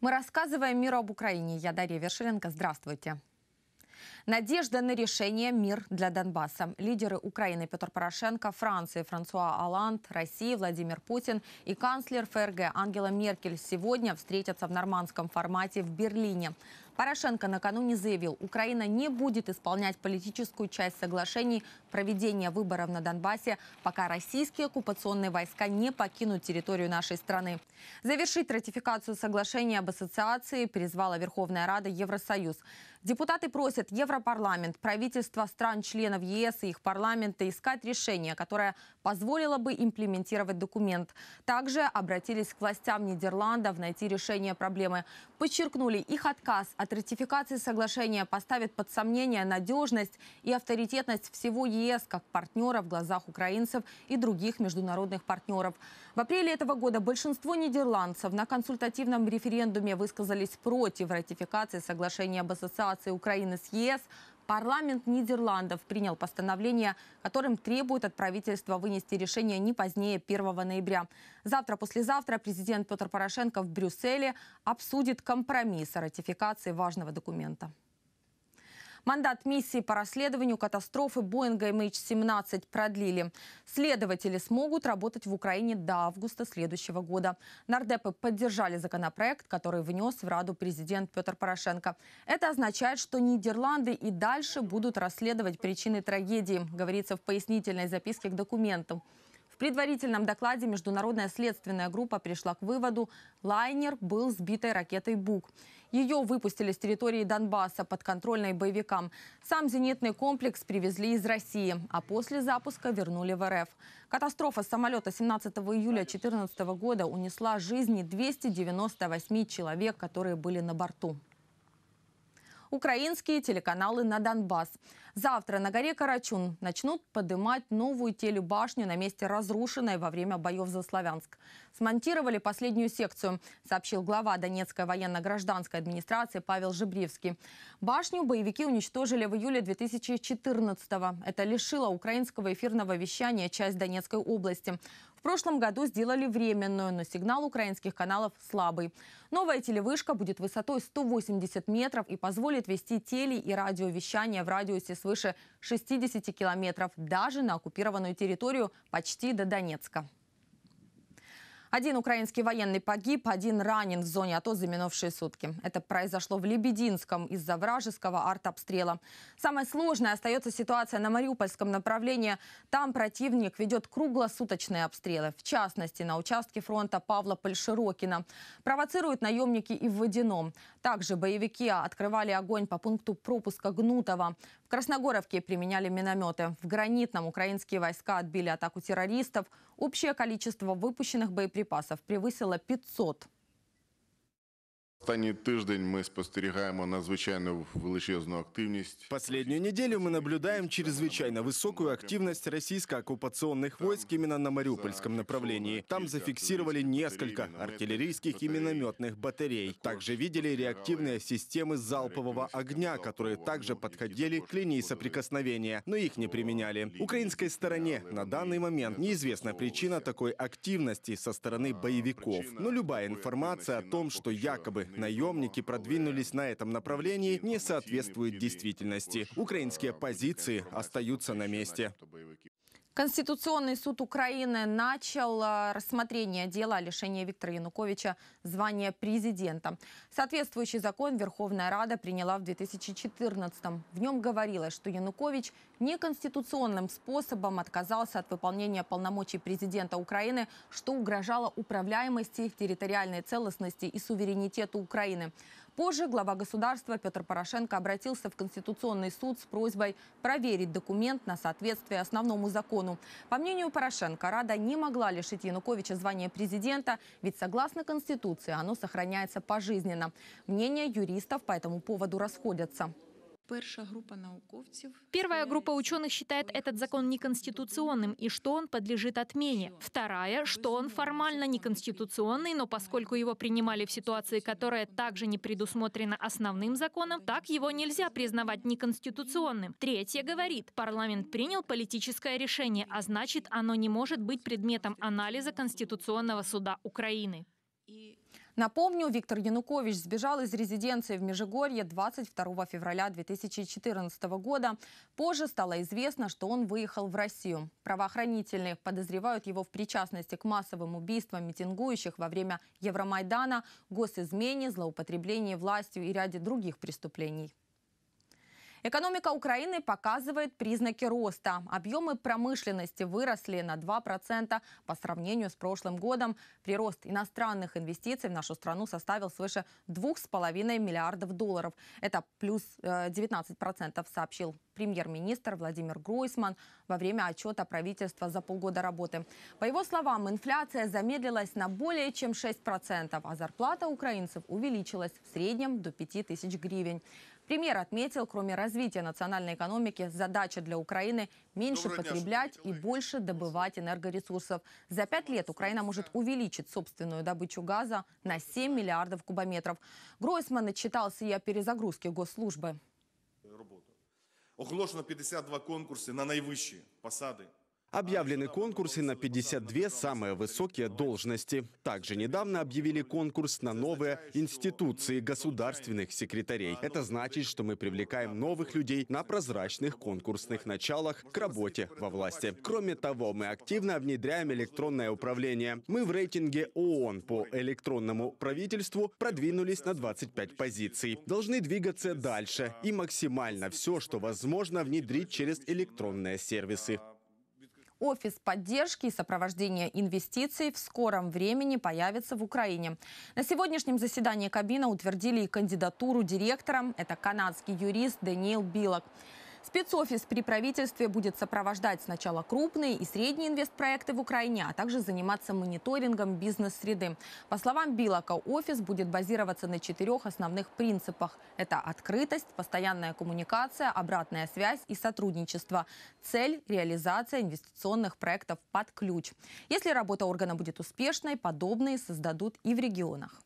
Мы рассказываем миру об Украине. Я Дарья Вершиленко. Здравствуйте. Надежда на решение «Мир для Донбасса». Лидеры Украины Петр Порошенко, Франции Франсуа Оланд, России Владимир Путин и канцлер ФРГ Ангела Меркель сегодня встретятся в нормандском формате в Берлине. Порошенко накануне заявил, Украина не будет исполнять политическую часть соглашений проведения выборов на Донбассе, пока российские оккупационные войска не покинут территорию нашей страны. Завершить ратификацию соглашения об ассоциации призвала Верховная Рада Евросоюз. Депутаты просят Европарламент, правительства стран-членов ЕС и их парламента искать решение, которое позволило бы имплементировать документ. Также обратились к властям Нидерландов найти решение проблемы. Подчеркнули, их отказ от ратификации соглашения поставит под сомнение надежность и авторитетность всего ЕС как партнера в глазах украинцев и других международных партнеров. В апреле этого года большинство нидерландцев на консультативном референдуме высказались против ратификации соглашения об ассоциации Украины с ЕС, Парламент Нидерландов принял постановление, которым требует от правительства вынести решение не позднее 1 ноября. Завтра-послезавтра президент Петр Порошенко в Брюсселе обсудит компромисс о ратификации важного документа. Мандат миссии по расследованию катастрофы Боинга MH17 продлили. Следователи смогут работать в Украине до августа следующего года. Нардепы поддержали законопроект, который внес в Раду президент Петр Порошенко. Это означает, что Нидерланды и дальше будут расследовать причины трагедии, говорится в пояснительной записке к документу. В предварительном докладе международная следственная группа пришла к выводу, лайнер был сбитой ракетой «Бук». Ее выпустили с территории Донбасса, под контрольной боевикам. Сам зенитный комплекс привезли из России, а после запуска вернули в РФ. Катастрофа самолета 17 июля 2014 года унесла жизни 298 человек, которые были на борту украинские телеканалы на Донбасс. Завтра на горе Карачун начнут поднимать новую телебашню на месте разрушенной во время боев за Славянск. Смонтировали последнюю секцию, сообщил глава Донецкой военно-гражданской администрации Павел Жебривский. Башню боевики уничтожили в июле 2014 -го. Это лишило украинского эфирного вещания часть Донецкой области прошлом году сделали временную, но сигнал украинских каналов слабый. Новая телевышка будет высотой 180 метров и позволит вести теле- и радиовещание в радиусе свыше 60 километров даже на оккупированную территорию почти до Донецка. Один украинский военный погиб, один ранен в зоне АТО за минувшие сутки. Это произошло в Лебединском из-за вражеского артобстрела. Самой сложной остается ситуация на Мариупольском направлении. Там противник ведет круглосуточные обстрелы. В частности, на участке фронта Павла Польширокина. Провоцируют наемники и в Водяном. Также боевики открывали огонь по пункту пропуска Гнутова. В Красногоровке применяли минометы. В Гранитном украинские войска отбили атаку террористов. Общее количество выпущенных боеприпасов превысило 500. Останній тиждень ми спостерігаємо надзвичайно величезну активність. Последнюю неделю мы наблюдаем чрезвычайно высокую активность российско-оккупационных войск именно на Мариупольском направлении. Там зафиксировали несколько артиллерийских и минометных батарей. Также видели реактивные системы залпового огня, которые также подходили к линии соприкосновения, но их не применяли. Украинской стороне на данный момент неизвестна причина такой активности со стороны а, боевиков. Но любая информация о том, что якобы наемники продвинулись на этом направлении, не соответствует действительности. Украинские позиции остаются на месте. Конституционный суд Украины начал а, рассмотрение дела о лишении Виктора Януковича звания президента. Соответствующий закон Верховная Рада приняла в 2014 -м. В нем говорилось, что Янукович неконституционным способом отказался от выполнения полномочий президента Украины, что угрожало управляемости, территориальной целостности и суверенитету Украины. Позже глава государства Петр Порошенко обратился в Конституционный суд с просьбой проверить документ на соответствие основному закону. По мнению Порошенко, Рада не могла лишить Януковича звания президента, ведь согласно Конституции оно сохраняется пожизненно. Мнения юристов по этому поводу расходятся. Первая группа ученых считает этот закон неконституционным и что он подлежит отмене. Вторая, что он формально неконституционный, но поскольку его принимали в ситуации, которая также не предусмотрена основным законом, так его нельзя признавать неконституционным. Третья говорит, парламент принял политическое решение, а значит оно не может быть предметом анализа Конституционного суда Украины. Напомню, Виктор Янукович сбежал из резиденции в Межигорье 22 февраля 2014 года. Позже стало известно, что он выехал в Россию. Правоохранительные подозревают его в причастности к массовым убийствам митингующих во время Евромайдана, госизмене, злоупотреблении властью и ряде других преступлений. Экономика Украины показывает признаки роста. Объемы промышленности выросли на 2% по сравнению с прошлым годом. Прирост иностранных инвестиций в нашу страну составил свыше 2,5 миллиардов долларов. Это плюс 19%, э, сообщил премьер-министр Владимир Гройсман во время отчета правительства за полгода работы. По его словам, инфляция замедлилась на более чем 6%, а зарплата украинцев увеличилась в среднем до 5 тысяч гривен. Премьер отметил, кроме развития национальной экономики, задача для Украины меньше Добрый потреблять и больше добывать энергоресурсов. За пять лет Украина может увеличить собственную добычу газа на 7 миллиардов кубометров. Гройсман отчитался и о перезагрузке госслужбы. Оголошено 52 конкурси на найвищі посади Объявлены конкурсы на 52 самые высокие должности. Также недавно объявили конкурс на новые институции государственных секретарей. Это значит, что мы привлекаем новых людей на прозрачных конкурсных началах к работе во власти. Кроме того, мы активно внедряем электронное управление. Мы в рейтинге ООН по электронному правительству продвинулись на 25 позиций. Должны двигаться дальше и максимально все, что возможно, внедрить через электронные сервисы. Офис поддержки и сопровождения инвестиций в скором времени появится в Украине. На сегодняшнем заседании Кабина утвердили и кандидатуру директора. Это канадский юрист Даниил Билок. Спецофис при правительстве будет сопровождать сначала крупные и средние инвестпроекты в Украине, а также заниматься мониторингом бизнес-среды. По словам Билока, офис будет базироваться на четырех основных принципах. Это открытость, постоянная коммуникация, обратная связь и сотрудничество. Цель – реализация инвестиционных проектов под ключ. Если работа органа будет успешной, подобные создадут и в регионах.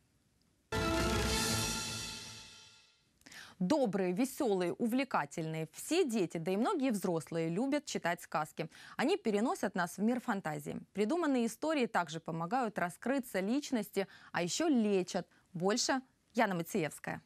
Добрые, веселые, увлекательные. Все дети, да и многие взрослые любят читать сказки. Они переносят нас в мир фантазии. Придуманные истории также помогают раскрыться личности, а еще лечат. Больше Яна Мациевская.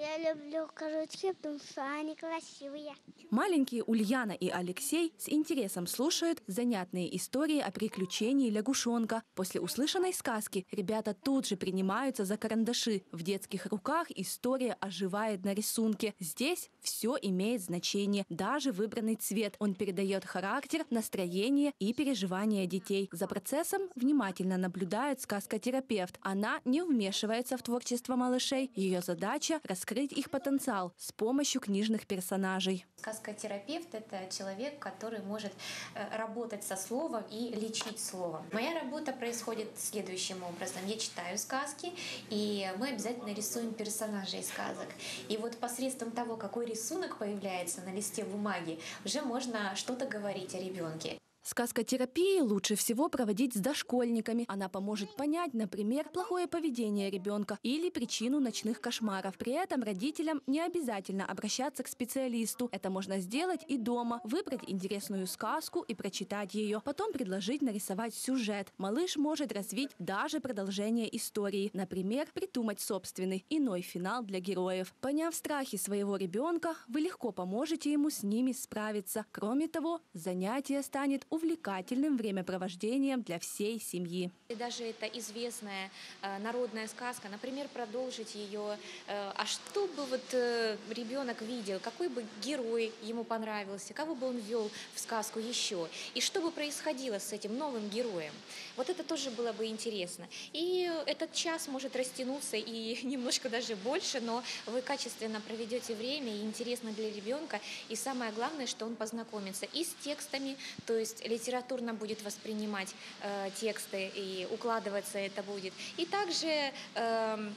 Я люблю корочки, потому что они красивые. Маленькие Ульяна и Алексей с интересом слушают занятные истории о приключении лягушонка. После услышанной сказки ребята тут же принимаются за карандаши. В детских руках история оживает на рисунке. Здесь все имеет значение. Даже выбранный цвет. Он передает характер, настроение и переживания детей. За процессом внимательно наблюдает сказкотерапевт. Она не вмешивается в творчество малышей. Ее задача – рассказать раскрыть их потенциал с помощью книжных персонажей. Сказкотерапевт – это человек, который может э, работать со словом и лечить словом. Моя работа происходит следующим образом. Я читаю сказки, и мы обязательно рисуем персонажей сказок. И вот посредством того, какой рисунок появляется на листе бумаги, уже можно что-то говорить о ребенке. Сказкотерапии лучше всего проводить с дошкольниками. Она поможет понять, например, плохое поведение ребенка или причину ночных кошмаров. При этом родителям не обязательно обращаться к специалисту. Это можно сделать и дома. Выбрать интересную сказку и прочитать ее. Потом предложить нарисовать сюжет. Малыш может развить даже продолжение истории. Например, придумать собственный иной финал для героев. Поняв страхи своего ребенка, вы легко поможете ему с ними справиться. Кроме того, занятие станет у увлекательным времяпровождением для всей семьи. И даже эта известная э, народная сказка, например, продолжить ее, э, а что бы вот э, ребенок видел, какой бы герой ему понравился, кого бы он вел в сказку еще, и что бы происходило с этим новым героем. Вот это тоже было бы интересно. И этот час может растянуться и немножко даже больше, но вы качественно проведете время и интересно для ребенка. И самое главное, что он познакомится и с текстами, то есть литературно будет воспринимать э, тексты и укладываться это будет. И также э,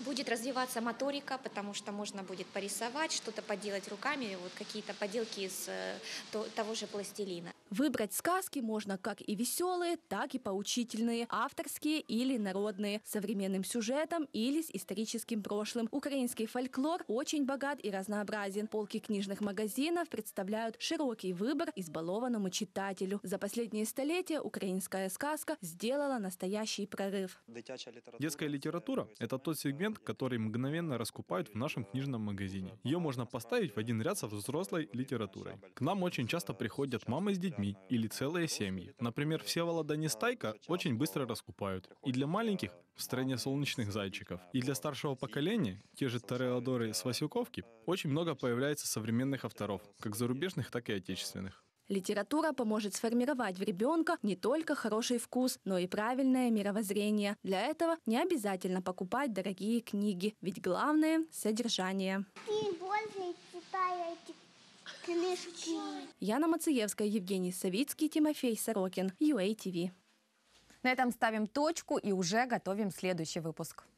будет развиваться моторика, потому что можно будет порисовать, что-то поделать руками, вот какие-то поделки из э, того же пластилина. Выбрать сказки можно как и веселые, так и поучительные, авторские или народные, с современным сюжетом или с историческим прошлым. Украинский фольклор очень богат и разнообразен. Полки книжных магазинов представляют широкий выбор избалованному читателю. За последние столетия украинская сказка сделала настоящий прорыв. Детская литература — это тот сегмент, который мгновенно раскупают в нашем книжном магазине. Ее можно поставить в один ряд со взрослой литературой. К нам очень часто приходят мамы с детьми, семьи или целые семьи. Например, все Волода Нестайка очень быстро раскупают. И для маленьких — в стране солнечных зайчиков. И для старшего поколения, те же Тореадоры с Васюковки, очень много появляется современных авторов, как зарубежных, так и отечественных. Литература поможет сформировать в ребенка не только хороший вкус, но и правильное мировоззрение. Для этого не обязательно покупать дорогие книги, ведь главное – содержание. Ты больше читаешь книжки. Яна Мацеевская, Евгений Савицкий, Тимофей Сорокин, UATV. На этом ставим точку и уже готовим следующий выпуск.